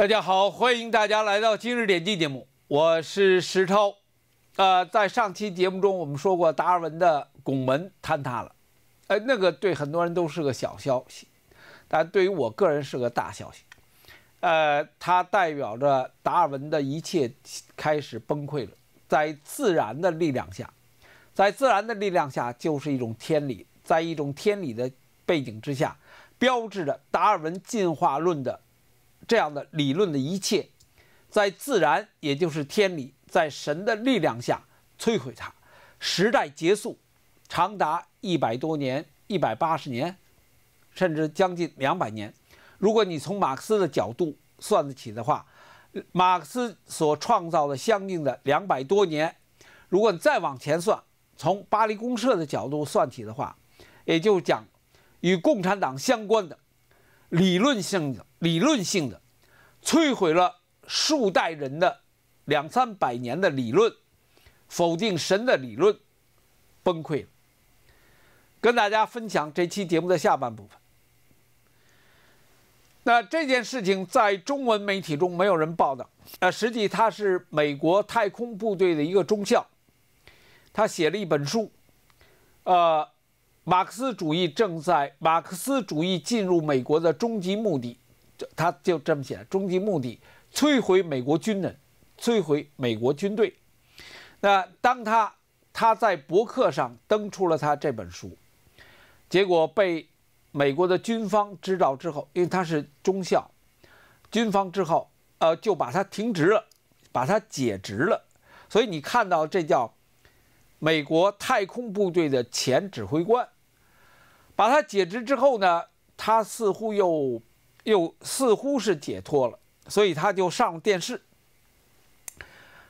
大家好，欢迎大家来到今日点击节目，我是石超。呃，在上期节目中，我们说过达尔文的拱门坍塌了，哎，那个对很多人都是个小消息，但对于我个人是个大消息。呃，它代表着达尔文的一切开始崩溃了，在自然的力量下，在自然的力量下就是一种天理，在一种天理的背景之下，标志着达尔文进化论的。这样的理论的一切，在自然也就是天理，在神的力量下摧毁它。时代结束，长达一百多年、一百八十年，甚至将近两百年。如果你从马克思的角度算得起的话，马克思所创造的相应的两百多年。如果你再往前算，从巴黎公社的角度算起的话，也就讲与共产党相关的。理论性的理论性的，摧毁了数代人的两三百年的理论，否定神的理论崩溃了。跟大家分享这期节目的下半部分。那这件事情在中文媒体中没有人报道，呃，实际他是美国太空部队的一个中校，他写了一本书，呃。马克思主义正在马克思主义进入美国的终极目的，他就这么写：终极目的摧毁美国军人，摧毁美国军队。那当他他在博客上登出了他这本书，结果被美国的军方知道之后，因为他是中校，军方之后呃就把他停职了，把他解职了。所以你看到这叫。美国太空部队的前指挥官把他解职之后呢，他似乎又又似乎是解脱了，所以他就上了电视，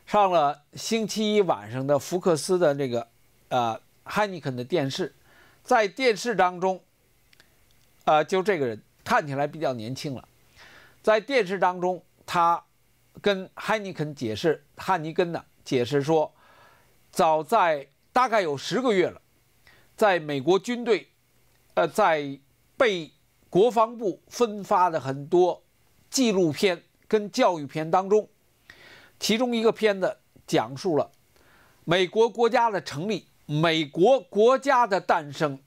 上了星期一晚上的福克斯的那个呃汉尼肯的电视，在电视当中，呃，就这个人看起来比较年轻了，在电视当中，他跟汉尼肯解释汉尼根呢，解释说。早在大概有十个月了，在美国军队，呃，在被国防部分发的很多纪录片跟教育片当中，其中一个片子讲述了美国国家的成立、美国国家的诞生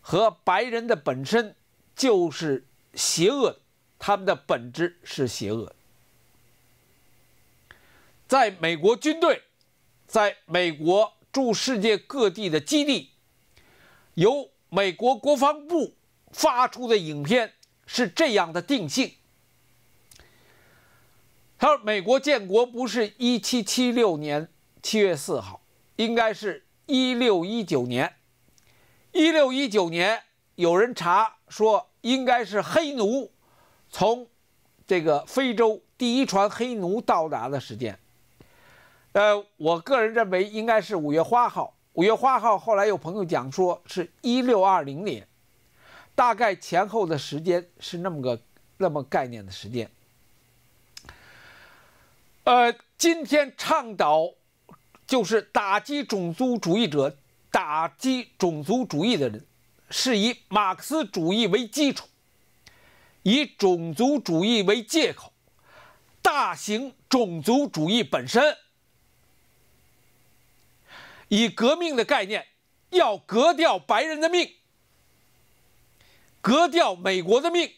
和白人的本身就是邪恶，他们的本质是邪恶，在美国军队。在美国驻世界各地的基地，由美国国防部发出的影片是这样的定性。他说：“美国建国不是一七七六年七月四号，应该是一六一九年。一六一九年，有人查说应该是黑奴从这个非洲第一船黑奴到达的时间。”呃，我个人认为应该是五月花号。五月花号后来有朋友讲说是一六二零年，大概前后的时间是那么个那么概念的时间。呃，今天倡导就是打击种族主义者、打击种族主义的人，是以马克思主义为基础，以种族主义为借口，大型种族主义本身。以革命的概念，要革掉白人的命，革掉美国的命，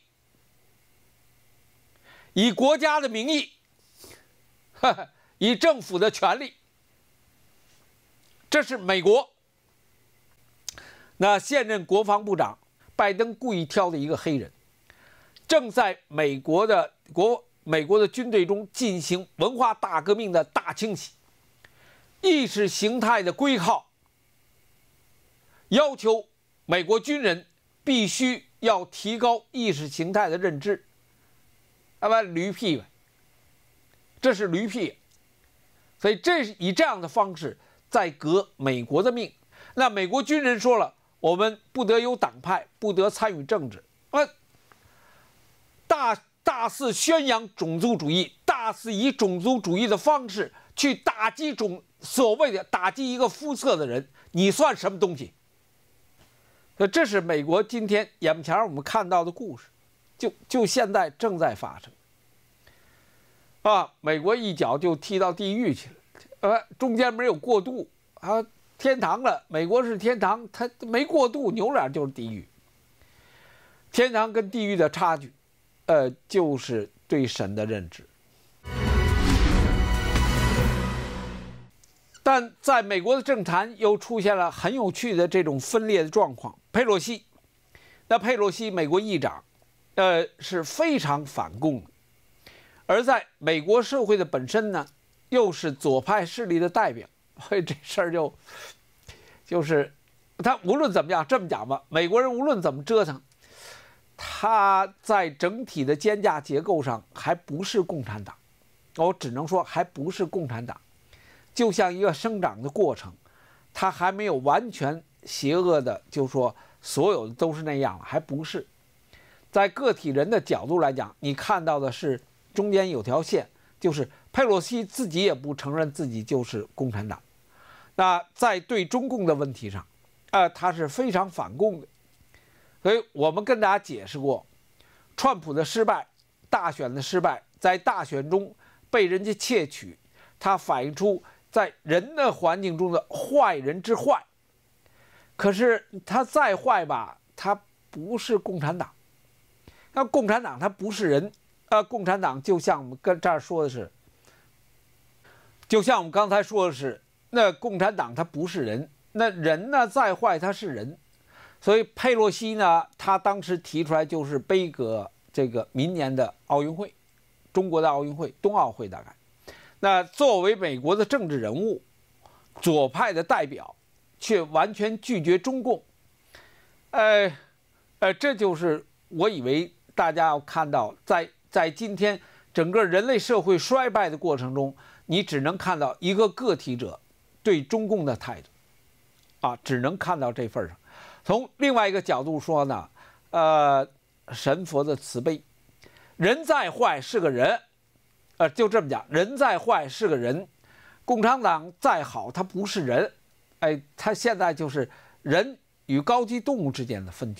以国家的名义，以政府的权利，这是美国。那现任国防部长拜登故意挑的一个黑人，正在美国的国美国的军队中进行文化大革命的大清洗。意识形态的归靠，要求美国军人必须要提高意识形态的认知，那么驴屁吧，这是驴屁，所以这是以这样的方式在革美国的命。那美国军人说了，我们不得有党派，不得参与政治，啊，大大肆宣扬种族主义，大肆以种族主义的方式去打击种。所谓的打击一个肤色的人，你算什么东西？呃，这是美国今天眼前我们看到的故事，就就现在正在发生。啊，美国一脚就踢到地狱去了，呃，中间没有过渡啊，天堂了，美国是天堂，它没过渡，扭脸就是地狱。天堂跟地狱的差距，呃，就是对神的认知。但在美国的政坛又出现了很有趣的这种分裂的状况。佩洛西，那佩洛西，美国议长，呃，是非常反共的，而在美国社会的本身呢，又是左派势力的代表。所 以这事儿就，就是，他无论怎么样，这么讲吧，美国人无论怎么折腾，他在整体的肩架结构上还不是共产党，我只能说还不是共产党。就像一个生长的过程，它还没有完全邪恶的，就说所有的都是那样了，还不是。在个体人的角度来讲，你看到的是中间有条线，就是佩洛西自己也不承认自己就是共产党。那在对中共的问题上，啊，他是非常反共的。所以我们跟大家解释过，川普的失败，大选的失败，在大选中被人家窃取，它反映出。在人的环境中的坏人之坏，可是他再坏吧，他不是共产党。那共产党他不是人，啊，共产党就像我们跟这儿说的是，就像我们刚才说的是，那共产党他不是人，那人呢再坏他是人。所以佩洛西呢，他当时提出来就是杯葛这个明年的奥运会，中国的奥运会，冬奥会大概。那作为美国的政治人物，左派的代表，却完全拒绝中共，呃，呃，这就是我以为大家要看到，在在今天整个人类社会衰败的过程中，你只能看到一个个体者对中共的态度，啊，只能看到这份上。从另外一个角度说呢，呃，神佛的慈悲，人再坏是个人。呃，就这么讲，人再坏是个人，共产党再好他不是人，哎，他现在就是人与高级动物之间的分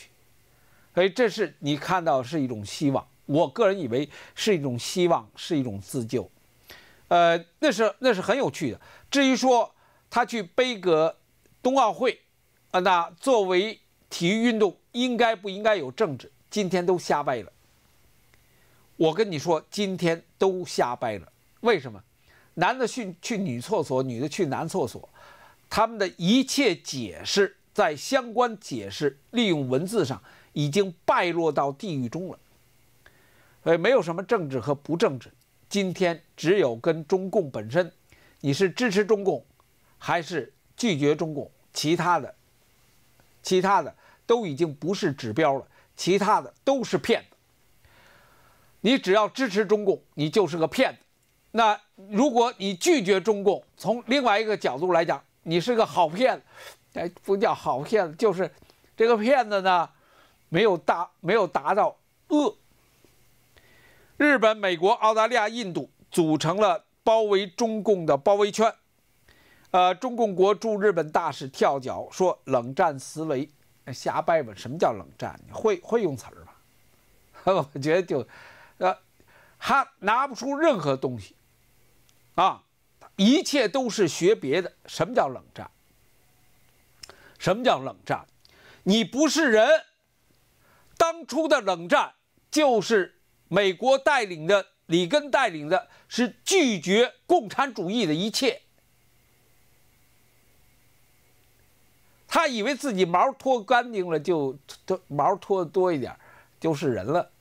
所以这是你看到是一种希望，我个人以为是一种希望，是一种自救，呃，那是那是很有趣的。至于说他去贝格冬奥会，啊，那作为体育运动应该不应该有政治？今天都瞎掰了。我跟你说，今天都瞎掰了。为什么？男的去去女厕所，女的去男厕所，他们的一切解释，在相关解释利用文字上，已经败落到地狱中了。所以没有什么政治和不政治，今天只有跟中共本身，你是支持中共，还是拒绝中共？其他的，其他的都已经不是指标了，其他的都是骗子。你只要支持中共，你就是个骗子。那如果你拒绝中共，从另外一个角度来讲，你是个好骗子。哎，不叫好骗子，就是这个骗子呢，没有达没有达到恶。日本、美国、澳大利亚、印度组成了包围中共的包围圈。呃，中共国驻日本大使跳脚说冷战思维，瞎掰吧？什么叫冷战？你会会用词儿吗？我觉得就。他拿不出任何东西，啊，一切都是学别的。什么叫冷战？什么叫冷战？你不是人。当初的冷战就是美国带领的，里根带领的，是拒绝共产主义的一切。他以为自己毛脱干净了，就脱毛脱的多一点，就是人了。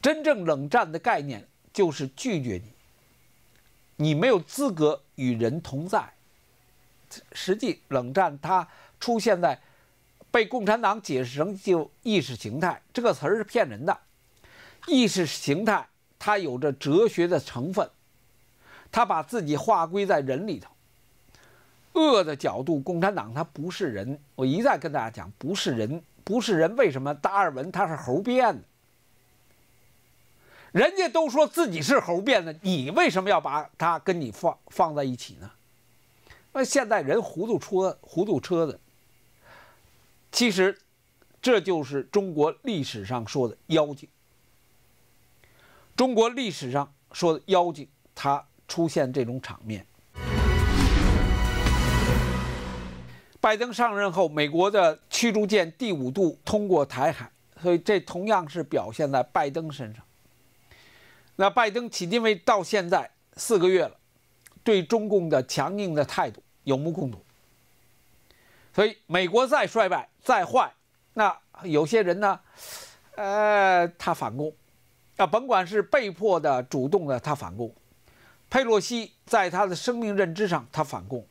真正冷战的概念就是拒绝你，你没有资格与人同在。实际冷战它出现在被共产党解释成就意识形态这个词儿是骗人的。意识形态它有着哲学的成分，它把自己划归在人里头。恶的角度，共产党它不是人。我一再跟大家讲，不是人，不是人。为什么达尔文他是猴变的？人家都说自己是猴变的，你为什么要把他跟你放放在一起呢？那现在人糊涂车糊涂车的，其实这就是中国历史上说的妖精。中国历史上说的妖精，它出现这种场面。拜登上任后，美国的驱逐舰第五度通过台海，所以这同样是表现在拜登身上。那拜登起定为到现在四个月了，对中共的强硬的态度有目共睹。所以美国再衰败再坏，那有些人呢，呃，他反共，啊，甭管是被迫的、主动的，他反共。佩洛西在他的生命认知上他反共。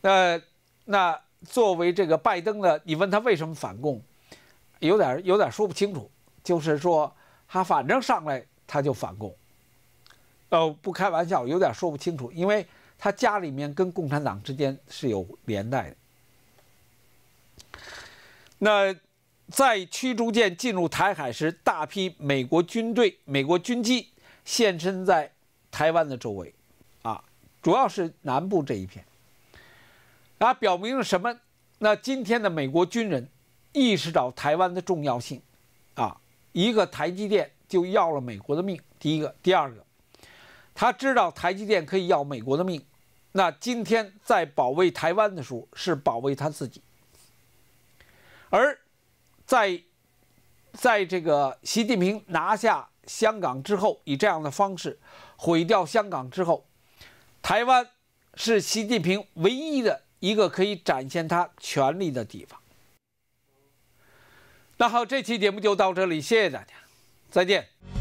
那那作为这个拜登呢，你问他为什么反共，有点有点说不清楚，就是说他反正上来。他就反共，呃，不开玩笑，有点说不清楚，因为他家里面跟共产党之间是有连带的。那在驱逐舰进入台海时，大批美国军队、美国军机现身在台湾的周围，啊，主要是南部这一片。啊，表明了什么？那今天的美国军人意识到台湾的重要性，啊，一个台积电。就要了美国的命。第一个，第二个，他知道台积电可以要美国的命。那今天在保卫台湾的时候，是保卫他自己。而在在这个习近平拿下香港之后，以这样的方式毁掉香港之后，台湾是习近平唯一的一个可以展现他权力的地方。那好，这期节目就到这里，谢谢大家。再见。